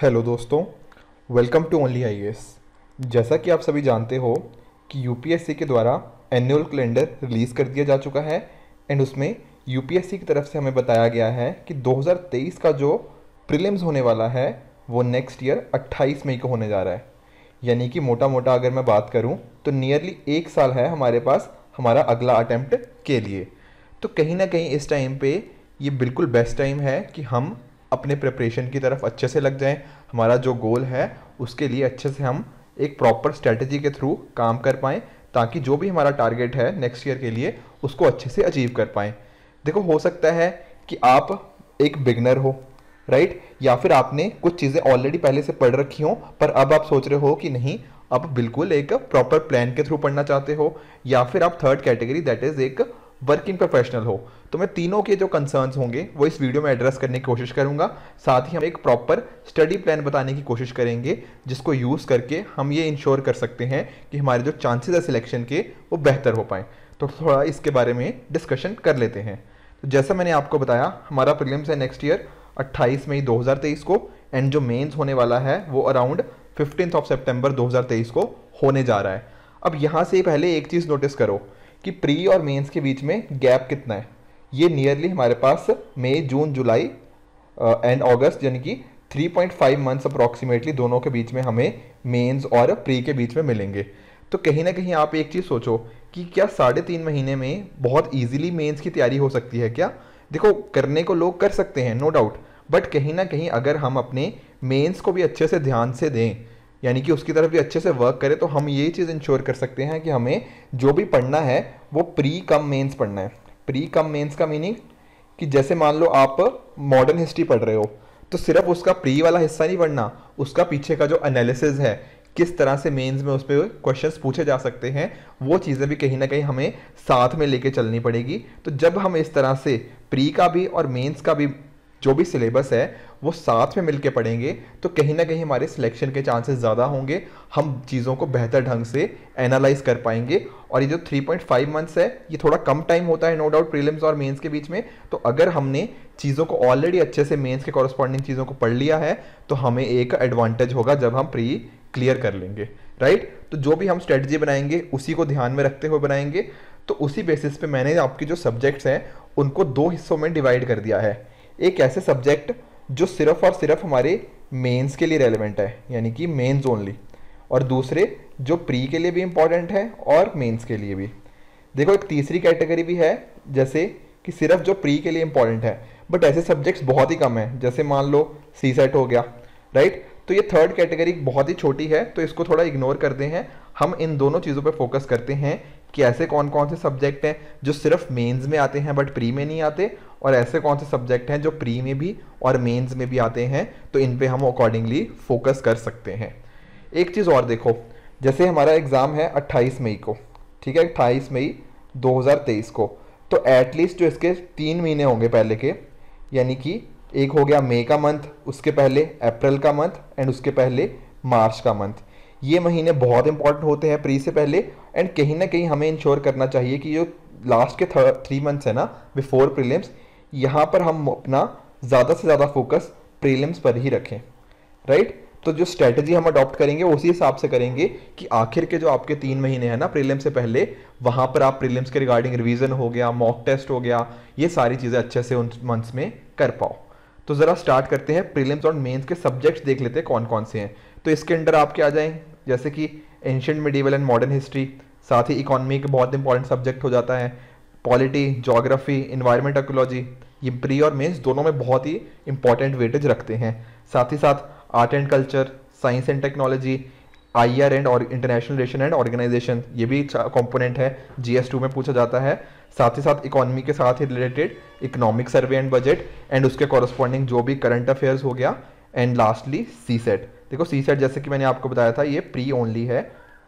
Hello दोस्तों welcome to only I जैसा कि आप सभी जानते हो कि यूपीएससी के द्वारा एनुअल कैलेंडर रिलीज़ कर दिया जा चुका है एंड उसमें यूपीएससी की तरफ से हमें बताया गया है कि 2023 का जो प्रीलिम्स होने वाला है वो नेक्स्ट ईयर 28 मई को होने जा रहा है यानी कि मोटा मोटा अगर मैं बात करूँ तो नियरली एक साल है हमारे पास हमारा अगला अटैम्प्ट के लिए तो कहीं ना कहीं इस टाइम पर ये बिल्कुल बेस्ट टाइम है कि हम अपने प्रिपरेशन की तरफ अच्छे से लग जाएं हमारा जो गोल है उसके लिए अच्छे से हम एक प्रॉपर स्ट्रेटजी के थ्रू काम कर पाएँ ताकि जो भी हमारा टारगेट है नेक्स्ट ईयर के लिए उसको अच्छे से अचीव कर पाएँ देखो हो सकता है कि आप एक बिगनर हो राइट या फिर आपने कुछ चीज़ें ऑलरेडी पहले से पढ़ रखी हों पर अब आप सोच रहे हो कि नहीं आप बिल्कुल एक प्रॉपर प्लान के थ्रू पढ़ना चाहते हो या फिर आप थर्ड कैटेगरी दैट इज़ एक वर्किंग प्रोफेशनल हो तो मैं तीनों के जो कंसर्न्स होंगे वो इस वीडियो में एड्रेस करने की कोशिश करूँगा साथ ही हम एक प्रॉपर स्टडी प्लान बताने की कोशिश करेंगे जिसको यूज़ करके हम ये इंश्योर कर सकते हैं कि हमारे जो चांसेस है सिलेक्शन के वो बेहतर हो पाएँ तो थोड़ा इसके बारे में डिस्कशन कर लेते हैं तो जैसा मैंने आपको बताया हमारा प्रीलिम्स है नेक्स्ट ईयर अट्ठाईस मई दो को एंड जो मेन्स होने वाला है वो अराउंड फिफ्टीन ऑफ सेप्टेम्बर दो को होने जा रहा है अब यहाँ से पहले एक चीज़ नोटिस करो कि प्री और मेंस के बीच में गैप कितना है ये नियरली हमारे पास मई जून जुलाई एंड ऑगस्ट यानी कि 3.5 मंथ्स अप्रॉक्सीमेटली दोनों के बीच में हमें मेंस और प्री के बीच में मिलेंगे तो कहीं ना कहीं आप एक चीज़ सोचो कि क्या साढ़े तीन महीने में बहुत ईजिली मेंस की तैयारी हो सकती है क्या देखो करने को लोग कर सकते हैं नो डाउट बट कहीं ना कहीं अगर हम अपने मेंस को भी अच्छे से ध्यान से दें यानी कि उसकी तरफ भी अच्छे से वर्क करें तो हम ये चीज़ इंश्योर कर सकते हैं कि हमें जो भी पढ़ना है वो प्री कम मेंस पढ़ना है प्री कम मेंस का मीनिंग कि जैसे मान लो आप मॉडर्न हिस्ट्री पढ़ रहे हो तो सिर्फ उसका प्री वाला हिस्सा नहीं पढ़ना उसका पीछे का जो एनालिसिस है किस तरह से मेंस में उस पर क्वेश्चन पूछे जा सकते हैं वो चीज़ें भी कहीं ना कहीं हमें साथ में लेके चलनी पड़ेगी तो जब हम इस तरह से प्री का भी और मेंस का भी जो भी सिलेबस है वो साथ में मिलके पढ़ेंगे तो कहीं ना कहीं हमारे सिलेक्शन के चांसेस ज़्यादा होंगे हम चीज़ों को बेहतर ढंग से एनालाइज कर पाएंगे और ये जो 3.5 मंथ्स है ये थोड़ा कम टाइम होता है नो डाउट प्रीलिम्स और मेंस के बीच में तो अगर हमने चीज़ों को ऑलरेडी अच्छे से मेंस के कॉरस्पॉन्डिंग चीज़ों को पढ़ लिया है तो हमें एक एडवांटेज होगा जब हम प्री क्लियर कर लेंगे राइट तो जो भी हम स्ट्रेटजी बनाएंगे उसी को ध्यान में रखते हुए बनाएंगे तो उसी बेसिस पे मैंने आपके जो सब्जेक्ट्स हैं उनको दो हिस्सों में डिवाइड कर दिया है एक ऐसे सब्जेक्ट जो सिर्फ और सिर्फ हमारे मेंस के लिए रेलिवेंट है यानी कि मेंस ओनली और दूसरे जो प्री के लिए भी इम्पॉर्टेंट है और मेंस के लिए भी देखो एक तीसरी कैटेगरी भी है जैसे कि सिर्फ जो प्री के लिए इम्पॉर्टेंट है बट ऐसे सब्जेक्ट्स बहुत ही कम हैं जैसे मान लो सी सेट हो गया राइट तो ये थर्ड कैटेगरी बहुत ही छोटी है तो इसको थोड़ा इग्नोर करते हैं हम इन दोनों चीज़ों पर फोकस करते हैं कि ऐसे कौन कौन से सब्जेक्ट हैं जो सिर्फ मेंस में आते हैं बट प्री में नहीं आते और ऐसे कौन से सब्जेक्ट हैं जो प्री में भी और मेंस में भी आते हैं तो इन पे हम अकॉर्डिंगली फोकस कर सकते हैं एक चीज़ और देखो जैसे हमारा एग्ज़ाम है 28 मई को ठीक है 28 मई 2023 को तो एटलीस्ट जो इसके तीन महीने होंगे पहले के यानी कि एक हो गया मई का मंथ उसके पहले अप्रैल का मंथ एंड उसके पहले मार्च का मंथ ये महीने बहुत इंपॉर्टेंट होते हैं प्री से पहले एंड कहीं ना कहीं हमें इंश्योर करना चाहिए कि जो लास्ट के थ्री मंथ्स है ना बिफोर प्रीलिम्स यहाँ पर हम अपना ज़्यादा से ज़्यादा फोकस प्रीलिम्स पर ही रखें राइट तो जो स्ट्रैटेजी हम अडॉप्ट करेंगे उसी हिसाब से करेंगे कि आखिर के जो आपके तीन महीने हैं ना प्रीलिम्स से पहले वहाँ पर आप प्रीलिम्स के रिगार्डिंग रिविजन हो गया मॉक टेस्ट हो गया ये सारी चीज़ें अच्छे से उन मंथ्स में कर पाओ तो ज़रा स्टार्ट करते हैं प्रीलिम्स और मेंस के सब्जेक्ट्स देख लेते हैं कौन कौन से हैं तो इसके अंडर आपके आ जाएँ जैसे कि ancient medieval and modern history साथ ही इकोनॉमी के बहुत इंपॉर्टेंट सब्जेक्ट हो जाता है पॉलिटी जोग्राफी इन्वायरमेंट एक्लॉजी ये प्री और मेंस दोनों में बहुत ही इंपॉर्टेंट वेटेज रखते हैं साथ ही साथ art and culture science and technology I R and और इंटरनेशनल रिलेशन एंड ऑर्गेनाइजेशन ये भी कंपोनेंट है जी एस टू में पूछा जाता है साथ ही साथ इकोनॉमी के साथ ही related economic survey and budget and उसके कॉरस्पॉन्डिंग जो भी करंट अफेयर्स हो गया एंड लास्टली सी सेट देखो सी सेट e जैसे कि मैंने आपको बताया था ये प्री ओनली है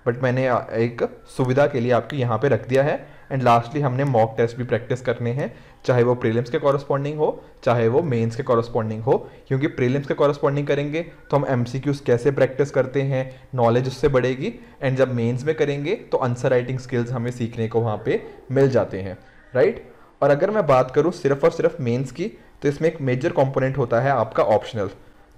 बट मैंने एक सुविधा के लिए आपके यहाँ पे रख दिया है एंड लास्टली हमने मॉक टेस्ट भी प्रैक्टिस करने हैं चाहे वो प्रीलिम्स के कॉरस्पॉन्डिंग हो चाहे वो मेंस के कॉरस्पॉन्डिंग हो क्योंकि प्रीलिम्स के कॉरस्पॉन्डिंग करेंगे तो हम एम कैसे प्रैक्टिस करते हैं नॉलेज उससे बढ़ेगी एंड जब मेंस में करेंगे तो आंसर राइटिंग स्किल्स हमें सीखने को वहाँ पर मिल जाते हैं राइट और अगर मैं बात करूँ सिर्फ और सिर्फ मेन्स की तो इसमें एक मेजर कॉम्पोनेंट होता है आपका ऑप्शनल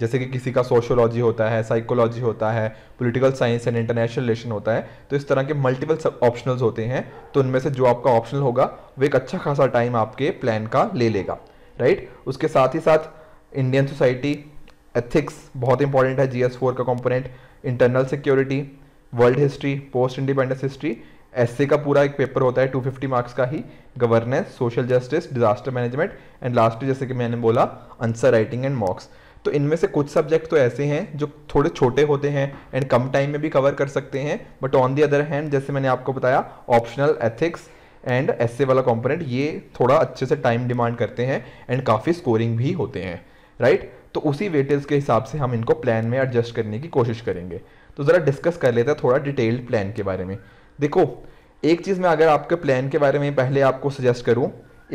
जैसे कि किसी का सोशोलॉजी होता है साइकोलॉजी होता है political science and international relation होता है तो इस तरह के मल्टीपल सब ऑप्शनल्स होते हैं तो उनमें से जो आपका ऑप्शनल होगा वो एक अच्छा खासा टाइम आपके प्लान का ले लेगा राइट उसके साथ ही साथ इंडियन सोसाइटी एथिक्स बहुत इंपॉर्टेंट है जी का component internal security world history post independence history essay का पूरा एक पेपर होता है 250 मार्क्स का ही governance social justice disaster management and last जैसे कि मैंने बोला आंसर राइटिंग एंड मॉक्स तो इनमें से कुछ सब्जेक्ट तो ऐसे हैं जो थोड़े छोटे होते हैं एंड कम टाइम में भी कवर कर सकते हैं but on the other hand जैसे मैंने आपको बताया ऑप्शनल एथिक्स एंड एस वाला कॉम्पोनेंट ये थोड़ा अच्छे से टाइम डिमांड करते हैं एंड काफ़ी स्कोरिंग भी होते हैं राइट right? तो उसी वेटेज के हिसाब से हम इनको प्लान में एडजस्ट करने की कोशिश करेंगे तो ज़रा डिस्कस कर लेते हैं थोड़ा डिटेल्ड प्लान के बारे में देखो एक चीज़ मैं अगर आपके प्लान के बारे में पहले आपको सजेस्ट करूँ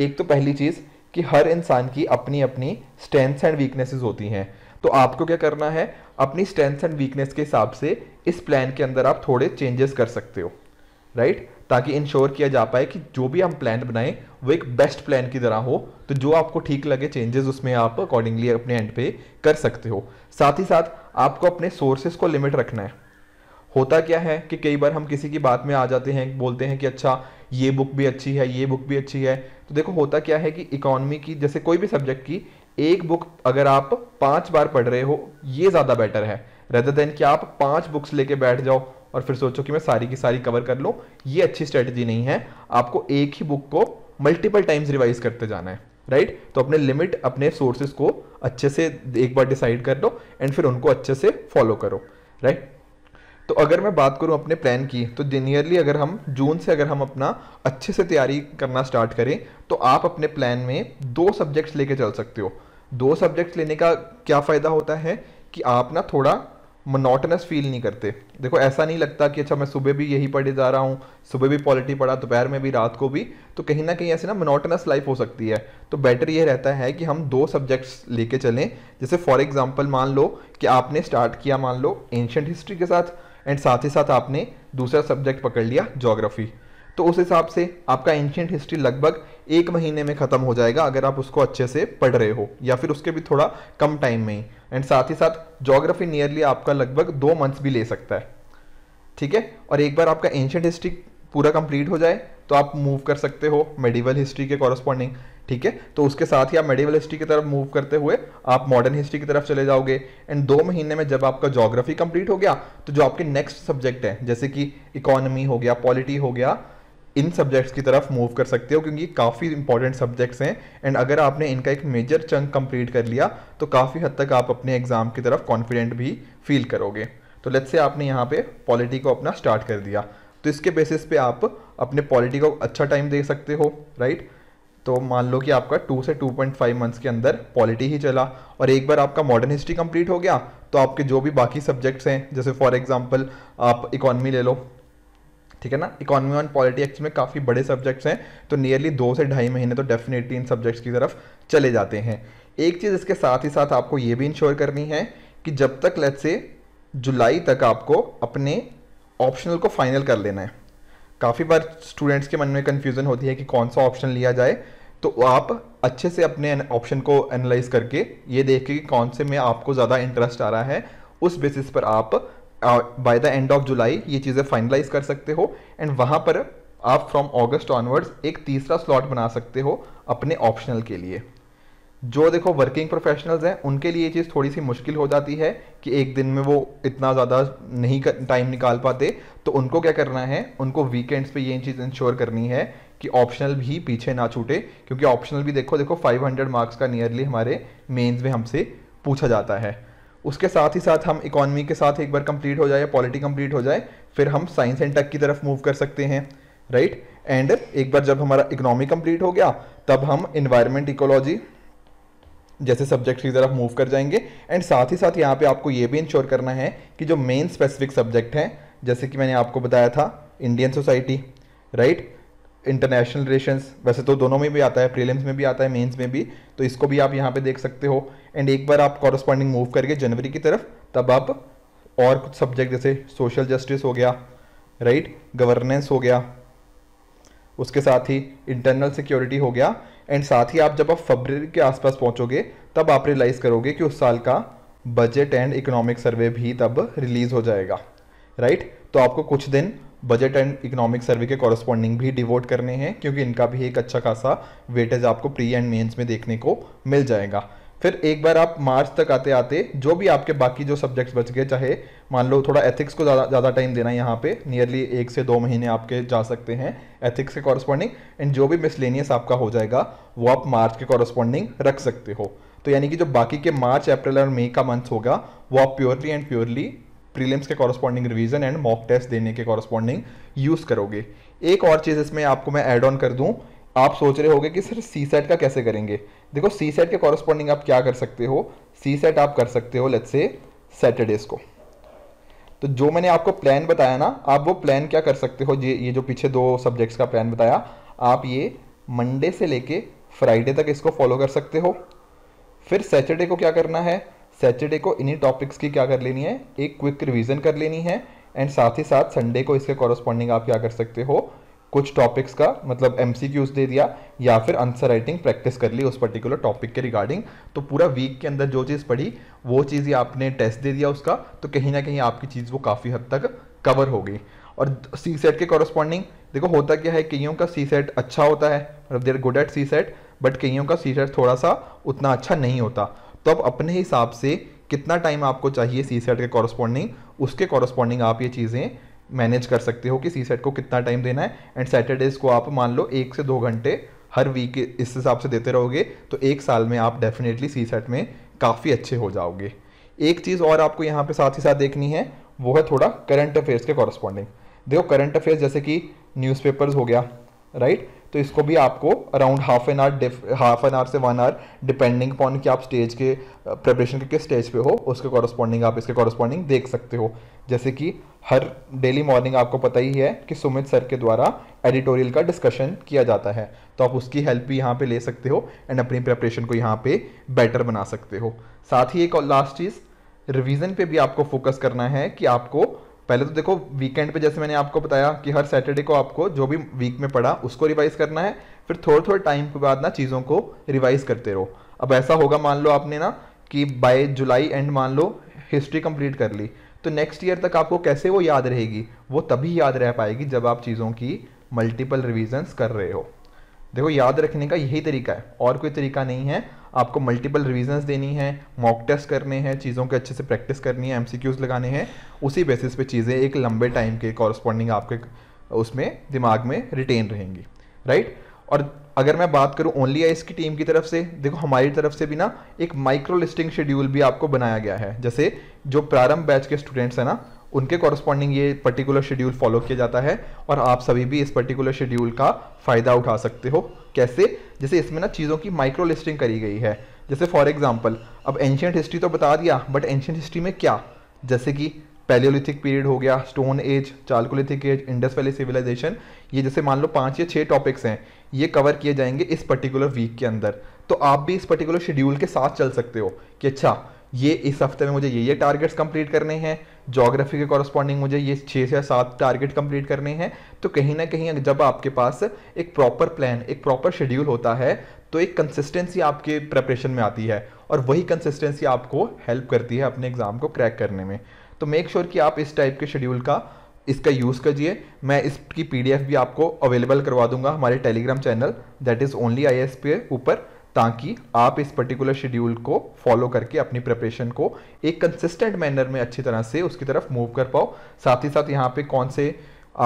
एक तो पहली चीज़ कि हर इंसान की अपनी अपनी स्ट्रेंथ्स एंड वीकनेसेस होती हैं तो आपको क्या करना है अपनी स्ट्रेंथ्स एंड वीकनेस के हिसाब से इस प्लान के अंदर आप थोड़े चेंजेस कर सकते हो राइट right? ताकि इंश्योर किया जा पाए कि जो भी हम प्लान बनाएं वो एक बेस्ट प्लान की तरह हो तो जो आपको ठीक लगे चेंजेस उसमें आप अकॉर्डिंगली अपने एंड पे कर सकते हो साथ ही साथ आपको अपने सोर्सेज को लिमिट रखना है होता क्या है कि कई बार हम किसी की बात में आ जाते हैं बोलते हैं कि अच्छा ये बुक भी अच्छी है ये बुक भी अच्छी है तो देखो होता क्या है कि इकोनॉमी की जैसे कोई भी सब्जेक्ट की एक बुक अगर आप पांच बार पढ़ रहे हो ये ज़्यादा बेटर है रेदर देन कि आप पांच बुक्स लेके बैठ जाओ और फिर सोचो कि मैं सारी की सारी कवर कर लूँ ये अच्छी स्ट्रेटजी नहीं है आपको एक ही बुक को मल्टीपल टाइम्स रिवाइज करते जाना है राइट right? तो अपने लिमिट अपने सोर्सेज को अच्छे से एक बार डिसाइड कर लो एंड फिर उनको अच्छे से फॉलो करो राइट right? तो अगर मैं बात करूं अपने प्लान की तो नियरली अगर हम जून से अगर हम अपना अच्छे से तैयारी करना स्टार्ट करें तो आप अपने प्लान में दो सब्जेक्ट्स लेके चल सकते हो दो सब्जेक्ट्स लेने का क्या फ़ायदा होता है कि आप ना थोड़ा मोनोटनस फील नहीं करते देखो ऐसा नहीं लगता कि अच्छा मैं सुबह भी यही पढ़े जा रहा हूँ सुबह भी पॉलिटी पढ़ा दोपहर में भी रात को भी तो कहीं ना कहीं ऐसे ना मोनोटनस लाइफ हो सकती है तो बेटर ये रहता है कि हम दो सब्जेक्ट्स लेके चलें जैसे फॉर एग्जांपल मान लो कि आपने स्टार्ट किया मान लो एंशंट हिस्ट्री के साथ एंड साथ ही साथ आपने दूसरा सब्जेक्ट पकड़ लिया जोग्राफी तो उस हिसाब से आपका एंशियंट हिस्ट्री लगभग एक महीने में ख़त्म हो जाएगा अगर आप उसको अच्छे से पढ़ रहे हो या फिर उसके भी थोड़ा कम टाइम में ही एंड साथ ही साथ जोग्राफी नियरली आपका लगभग दो मंथ्स भी ले सकता है ठीक है और एक बार आपका एंशियंट हिस्ट्री पूरा कंप्लीट हो जाए तो आप मूव कर सकते हो मेडिवल हिस्ट्री के कॉरस्पॉन्डिंग ठीक है तो उसके साथ ही आप मेडिवल हिस्ट्री की तरफ मूव करते हुए आप मॉडर्न हिस्ट्री की तरफ चले जाओगे एंड दो महीने में जब आपका जोग्राफी कंप्लीट हो गया तो जो आपके नेक्स्ट सब्जेक्ट हैं जैसे कि इकोनॉमी हो गया पॉलिटी हो गया इन सब्जेक्ट्स की तरफ मूव कर सकते हो क्योंकि काफ़ी इंपॉर्टेंट सब्जेक्ट्स हैं एंड अगर आपने इनका एक मेजर चंक कंप्लीट कर लिया तो काफ़ी हद तक आप अपने एग्ज़ाम की तरफ कॉन्फिडेंट भी फील करोगे तो लेट्स से आपने यहाँ पे पॉलिटी को अपना स्टार्ट कर दिया तो इसके बेसिस पे आप अपने पॉलिटी को अच्छा टाइम दे सकते हो राइट right? तो मान लो कि आपका टू से टू पॉइंट फाइव मंथ्स के अंदर पॉलिटी ही चला और एक बार आपका मॉडर्न हिस्ट्री कंप्लीट हो गया तो आपके जो भी बाकी सब्जेक्ट्स हैं जैसे फॉर एग्जाम्पल आप इकोनॉमी ले लो ठीक है ना इकोनॉमी ऑन पॉलिटी एक्चुअली में काफ़ी बड़े सब्जेक्ट्स हैं तो नियरली दो से ढाई महीने तो डेफिनेटली इन सब्जेक्ट्स की तरफ चले जाते हैं एक चीज़ इसके साथ ही साथ आपको ये भी इंश्योर करनी है कि जब तक लेट से जुलाई तक आपको अपने ऑप्शनल को फाइनल कर लेना है काफ़ी बार स्टूडेंट्स के मन में कन्फ्यूज़न होती है कि कौन सा ऑप्शन लिया जाए तो आप अच्छे से अपने ऑप्शन को एनालाइज करके ये देखें कि कौन से में आपको ज़्यादा इंटरेस्ट आ रहा है उस बेसिस पर आप by the end of July ये चीज़ें फाइनलाइज कर सकते हो एंड वहाँ पर आप फ्रॉम ऑगस्ट ऑनवर्ड्स एक तीसरा स्लॉट बना सकते हो अपने ऑप्शनल के लिए जो देखो वर्किंग प्रोफेशनल्स हैं उनके लिए ये चीज़ थोड़ी सी मुश्किल हो जाती है कि एक दिन में वो इतना ज़्यादा नहीं टाइम निकाल पाते तो उनको क्या करना है उनको वीकेंड्स पे ये चीज़ इंश्योर करनी है कि ऑप्शनल भी पीछे ना छूटे क्योंकि ऑप्शनल भी देखो देखो 500 मार्क्स का नियरली हमारे मेन्स में हमसे पूछा जाता है उसके साथ ही साथ हम इकॉनमी के साथ एक बार कंप्लीट हो जाए पॉलिटी कंप्लीट हो जाए फिर हम साइंस एंड टेक की तरफ मूव कर सकते हैं राइट एंड एक बार जब हमारा इकोनॉमी कंप्लीट हो गया तब हम इन्वायरमेंट इकोलॉजी जैसे सब्जेक्ट की तरफ मूव कर जाएंगे एंड साथ ही साथ यहाँ पे आपको ये भी इंश्योर करना है कि जो मेन स्पेसिफिक सब्जेक्ट हैं जैसे कि मैंने आपको बताया था Indian society right international relations वैसे तो दोनों में भी आता है प्रीलिम्स में भी आता है मेंस में भी तो इसको भी आप यहाँ पे देख सकते हो एंड एक बार आप कॉरस्पॉन्डिंग मूव करके जनवरी की तरफ तब आप और कुछ सब्जेक्ट जैसे सोशल जस्टिस हो गया राइट गवर्नेंस हो गया उसके साथ ही इंटरनल सिक्योरिटी हो गया एंड साथ ही आप जब आप फरवरी के आसपास पहुंचोगे तब आप रियलाइज़ करोगे कि उस साल का बजट एंड इकोनॉमिक सर्वे भी तब रिलीज़ हो जाएगा राइट right? तो आपको कुछ दिन बजट एंड इकोनॉमिक सर्वे के कॉरस्पॉन्डिंग भी डिवोट करने हैं क्योंकि इनका भी एक अच्छा खासा वेटेज आपको प्री एंड मेन्स में देखने को मिल जाएगा फिर एक बार आप मार्च तक आते आते जो भी आपके बाकी जो सब्जेक्ट्स बच गए चाहे मान लो थोड़ा एथिक्स को ज़्यादा ज़्यादा टाइम देना है यहाँ पे नियरली एक से दो महीने आपके जा सकते हैं एथिक्स के कॉरस्पॉन्डिंग एंड जो भी मिसलेनियस आपका हो जाएगा वो आप मार्च के कॉरस्पॉन्डिंग रख सकते हो तो यानी कि जो बाकी के मार्च अप्रैल और मई का मंथ होगा वो आप प्योरली एंड प्योरली प्रीलिम्स के corresponding revision and mock test देने के कॉरस्पॉन्डिंग यूज़ करोगे एक और चीज़ इसमें आपको मैं ऐड ऑन कर दूँ आप सोच रहे होगे कि सर सी सेट का कैसे करेंगे देखो सी सेट के कॉरस्पॉन्डिंग आप क्या कर सकते हो सी सेट आप कर सकते हो लेट से सैटरडेज को तो जो मैंने आपको प्लान बताया ना आप वो प्लान क्या कर सकते हो ये ये जो पीछे दो सब्जेक्ट्स का प्लान बताया आप ये मंडे से लेके फ्राइडे तक इसको फॉलो कर सकते हो फिर सैटरडे को क्या करना है सैटरडे को इन्हीं टॉपिक्स की क्या कर लेनी है एक क्विक रिवीजन कर लेनी है एंड साथ ही साथ संडे को इसके कॉरस्पॉन्डिंग आप क्या कर सकते हो कुछ टॉपिक्स का मतलब एम दे दिया या फिर आंसर राइटिंग प्रैक्टिस कर ली उस पर्टिकुलर टॉपिक के रिगार्डिंग तो पूरा वीक के अंदर जो चीज़ पढ़ी वो चीज़ ही आपने टेस्ट दे दिया उसका तो कहीं ना कहीं आपकी चीज़ वो काफ़ी हद तक कवर हो गई और सी सेट के कॉरस्पॉन्डिंग देखो होता क्या है कईयों का सी सेट अच्छा होता है मतलब they're good at CSAT but कईयों का सी सेट थोड़ा सा उतना अच्छा नहीं होता तो अब अपने हिसाब से कितना टाइम आपको चाहिए सी सेट के कॉरस्पॉन्डिंग उसके कॉरस्पॉन्डिंग आप ये चीज़ें मैनेज कर सकते हो कि सी सेट को कितना टाइम देना है एंड सैटरडेज को आप मान लो एक से दो घंटे हर वीक इस हिसाब से देते रहोगे तो एक साल में आप डेफिनेटली सी सेट में काफ़ी अच्छे हो जाओगे एक चीज़ और आपको यहाँ पे साथ ही साथ देखनी है वो है थोड़ा करंट अफेयर्स के कॉरस्पॉन्डिंग देखो करंट अफेयर्स जैसे कि न्यूज़पेपर्स हो गया राइट तो इसको भी आपको around half an hour half an hour से वन आवर डिपेंडिंग अपॉन कि आप स्टेज के प्रिपरेशन के किस स्टेज पे हो उसके कॉरस्पॉन्डिंग आप इसके कॉरस्पॉन्डिंग देख सकते हो जैसे कि हर डेली मॉर्निंग आपको पता ही है कि सुमित सर के द्वारा एडिटोरियल का डिस्कशन किया जाता है तो आप उसकी हेल्प भी यहाँ पे ले सकते हो एंड अपनी प्रेपरेशन को यहाँ पे बेटर बना सकते हो साथ ही एक और लास्ट चीज़ रिवीजन पे भी आपको फोकस करना है कि आपको पहले तो देखो वीकेंड पे जैसे मैंने आपको बताया कि हर सैटरडे को आपको जो भी वीक में पढ़ा उसको रिवाइज करना है फिर थोड़े थोड़े टाइम के बाद ना चीज़ों को रिवाइज करते रहो अब ऐसा होगा मान लो आपने ना कि बाय जुलाई एंड मान लो हिस्ट्री कंप्लीट कर ली तो नेक्स्ट ईयर तक आपको कैसे वो याद रहेगी वो तभी याद रह पाएगी जब आप चीज़ों की मल्टीपल रिविजन्स कर रहे हो देखो याद रखने का यही तरीका है और कोई तरीका नहीं है आपको मल्टीपल रिविजन्स देनी है मॉक टेस्ट करने हैं चीज़ों के अच्छे से प्रैक्टिस करनी है एमसीक्यूज लगाने हैं उसी बेसिस पे चीज़ें एक लंबे टाइम के कॉरस्पॉन्डिंग आपके उसमें दिमाग में रिटेन रहेंगी राइट और अगर मैं बात करूं ओनली आइस की टीम की तरफ से देखो हमारी तरफ से भी ना एक माइक्रो लिस्टिंग शेड्यूल भी आपको बनाया गया है जैसे जो प्रारंभ बैच के स्टूडेंट्स हैं ना उनके कॉरस्पॉन्डिंग ये पर्टिकुलर शेड्यूल फॉलो किया जाता है और आप सभी भी इस पर्टिकुलर शेड्यूल का फ़ायदा उठा सकते हो कैसे जैसे इसमें ना चीज़ों की माइक्रो लिस्टिंग करी गई है जैसे फॉर एग्जाम्पल अब एंशियंट हिस्ट्री तो बता दिया बट एंशियंट हिस्ट्री में क्या जैसे कि पैलियोलिथिक पीरियड हो गया stone age Chalcolithic age Indus valley civilisation ये जैसे मान लो पाँच या छः टॉपिक्स हैं ये कवर किए जाएंगे इस पर्टिकुलर वीक के अंदर तो आप भी इस पर्टिकुलर शेड्यूल के साथ चल सकते हो कि अच्छा ये इस हफ्ते में मुझे ये ये टारगेट्स कंप्लीट करने हैं जोग्राफी के कॉरस्पॉन्डिंग मुझे ये छः से सात टारगेट कंप्लीट करने हैं तो कहीं ना कहीं जब आपके पास एक प्रॉपर प्लान एक प्रॉपर शेड्यूल होता है तो एक कंसिस्टेंसी आपके प्रेपरेशन में आती है और वही कंसिस्टेंसी आपको हेल्प करती है अपने एग्ज़ाम को क्रैक करने में तो मेक श्योर sure कि आप इस टाइप के शेड्यूल का इसका यूज़ करिए मैं इसकी पीडीएफ भी आपको अवेलेबल करवा दूंगा हमारे Telegram channel that is only I S पे ऊपर ताकि आप इस पर्टिकुलर शेड्यूल को फॉलो करके अपनी प्रिपरेशन को एक कंसिस्टेंट मैनर में अच्छी तरह से उसकी तरफ मूव कर पाओ साथ ही साथ यहाँ पे कौन से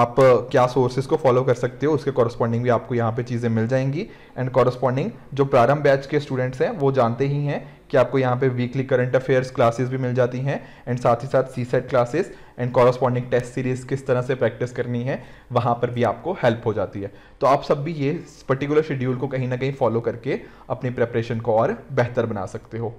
आप क्या सोर्सेज को फॉलो कर सकते हो उसके कॉरस्पॉन्डिंग भी आपको यहाँ पे चीज़ें मिल जाएंगी एंड कॉरस्पॉन्डिंग जो प्रारंभ बैच के स्टूडेंट्स हैं वो जानते ही हैं कि आपको यहाँ पे वीकली करंट अफेयर्स क्लासेस भी मिल जाती हैं एंड साथ ही साथ CSAT classes and corresponding test series किस तरह से प्रैक्टिस करनी है वहाँ पर भी आपको हेल्प हो जाती है तो आप सब भी ये पर्टिकुलर शेड्यूल को कहीं ना कहीं फॉलो करके अपनी प्रेपरेशन को और बेहतर बना सकते हो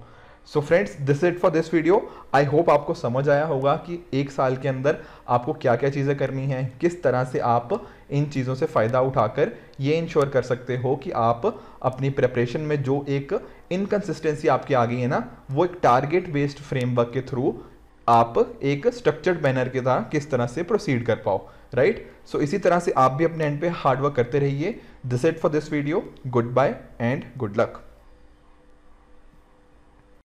so friends this it for this video I hope आपको समझ आया होगा कि एक साल के अंदर आपको क्या क्या चीज़ें करनी हैं किस तरह से आप इन चीज़ों से फ़ायदा उठाकर ये इंश्योर कर सकते हो कि आप अपनी प्रेपरेशन में जो एक इनकन्सिस्टेंसी आपकी आ गई है ना वो एक टारगेट बेस्ड फ्रेमवर्क के थ्रू आप एक स्ट्रक्चर्ड मैनर के द्वारा किस तरह से प्रोसीड कर पाओ राइट right? सो so, इसी तरह से आप भी अपने एंड पे हार्डवर्क करते रहिए this it for this video goodbye and good luck